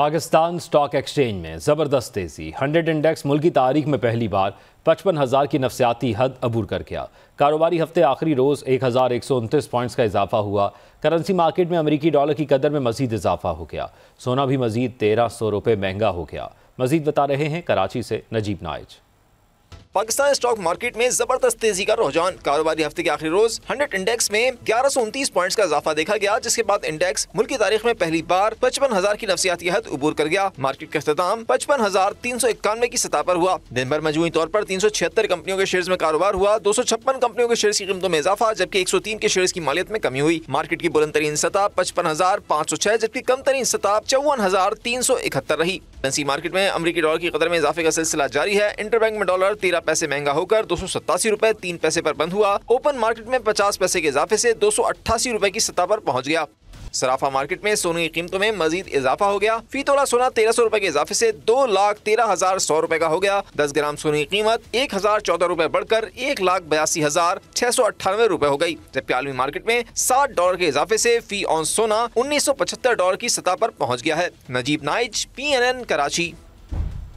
Pakistan stock exchange में ज़बरदस्त तेज़ी हंड्रेड इंडेक्स मुल्की तारीख में पहली बार पचपन हज़ार की नफसियाती हद अबूर कर गया कारोबारी हफ्ते आखिरी रोज़ एक हज़ार एक सौ उनतीस पॉइंट्स का इजाफा हुआ करेंसी मार्केट में अमरीकी डॉलर की कदर में मजीद इजाफा हो गया सोना भी मजीद तेरह सौ रुपये महंगा हो गया मजीद बता रहे हैं कराची से नजीब नाइज पाकिस्तान स्टॉक मार्केट में जबरदस्त तेजी का रुझान कारोबारी हफ्ते के आखिरी रोज हंड्रेड इंडेक्स में ग्यारह सौ उनतीस पॉइंट का इजाफा देखा गया जिसके बाद इंडेक्स मुल्क की तारीख में पहली बार पचपन हजार की नफसियाती हद उबूर कर गया मार्केट का अख्ताम पचपन हजार तीन सौ इक्यानवे की सतह पर हुआ दिन भर मजमू तौर पर तीन सौ छिहत्तर कंपनियों के शेयर में कारोबार हुआ दो सौ छप्पन कंपनियों के शेयर की कीमतों में इजाफा जबकि एक सौ तीन के शेयर की मालियत में कमी हुई मार्केट की बुलंद तरीन सतह पचपन हजार पाँच सौ छह जबकि कम तरीन सतह चौवन हजार तीन सौ इकहत्तर रही मार्केट में अमरीकी डॉलर की कदर में इजाफे का सिलसिला जारी है इंटरबैंक में डॉलर तेरह पैसे महंगा होकर दो सौ तीन पैसे पर बंद हुआ ओपन मार्केट में पचास पैसे के इजाफे से दो सौ की सतह पर पहुंच गया सराफा मार्केट में सोने की कीमतों में मजीद इजाफा हो गया फी तोला सोना तेरह सौ रूपए के इजाफे से दो लाख तेरह हजार सौ रूपए का हो गया दस ग्राम सोने की कीमत एक हजार चौदह रूपए बढ़कर एक लाख बयासी हजार छह सौ अट्ठानवे रूपए हो गई जबकि आलमी मार्केट में सात डॉलर के इजाफे से फी ऑन सोना उन्नीस सौ पचहत्तर डॉलर की सतह पर पहुँच गया है Najeeb Naiz P N N Karachi